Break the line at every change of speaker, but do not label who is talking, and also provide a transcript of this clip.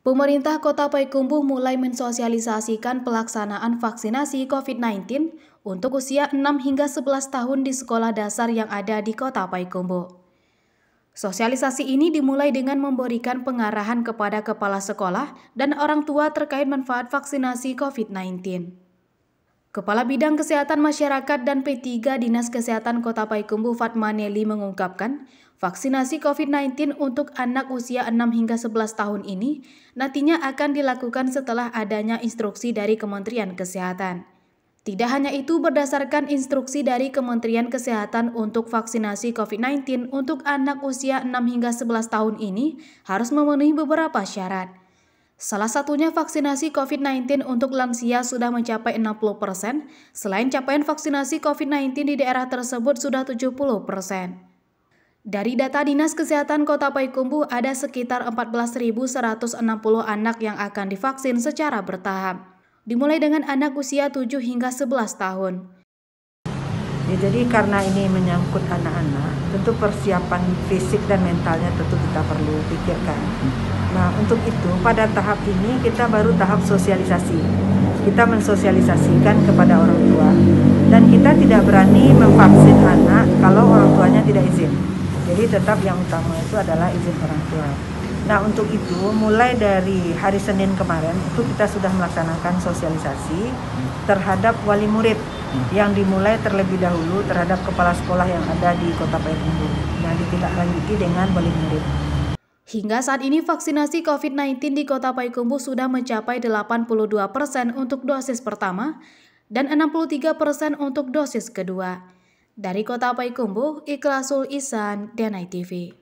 Pemerintah Kota Payakumbuh mulai mensosialisasikan pelaksanaan vaksinasi COVID-19 untuk usia 6 hingga 11 tahun di sekolah dasar yang ada di Kota Payakumbuh. Sosialisasi ini dimulai dengan memberikan pengarahan kepada kepala sekolah dan orang tua terkait manfaat vaksinasi COVID-19. Kepala Bidang Kesehatan Masyarakat dan P3 Dinas Kesehatan Kota Paikumbu Fatma Neli mengungkapkan, vaksinasi COVID-19 untuk anak usia 6 hingga 11 tahun ini nantinya akan dilakukan setelah adanya instruksi dari Kementerian Kesehatan. Tidak hanya itu, berdasarkan instruksi dari Kementerian Kesehatan untuk vaksinasi COVID-19 untuk anak usia 6 hingga 11 tahun ini harus memenuhi beberapa syarat. Salah satunya vaksinasi COVID-19 untuk lansia sudah mencapai 60 persen, selain capaian vaksinasi COVID-19 di daerah tersebut sudah 70 persen. Dari data Dinas Kesehatan Kota Paikumbu, ada sekitar 14.160 anak yang akan divaksin secara bertahap, dimulai dengan anak usia 7 hingga 11 tahun. Ya, jadi karena ini
menyangkut anak-anak, tentu persiapan fisik dan mentalnya tentu kita perlu pikirkan Nah, untuk itu pada tahap ini kita baru tahap sosialisasi. Kita mensosialisasikan kepada orang tua dan kita tidak berani memvaksin anak kalau orang tuanya tidak izin. Jadi tetap yang utama itu adalah izin orang tua. Nah, untuk itu mulai dari hari Senin kemarin itu kita sudah melaksanakan sosialisasi terhadap wali murid yang dimulai terlebih dahulu terhadap kepala sekolah yang ada di Kota Payakumbuh
Nah, ditindaklanjuti dengan wali murid. Hingga saat ini vaksinasi COVID-19 di Kota Payakumbu sudah mencapai 82 persen untuk dosis pertama dan 63 persen untuk dosis kedua. Dari Kota Payakumbu, Ikhlasul Isan, Denai TV.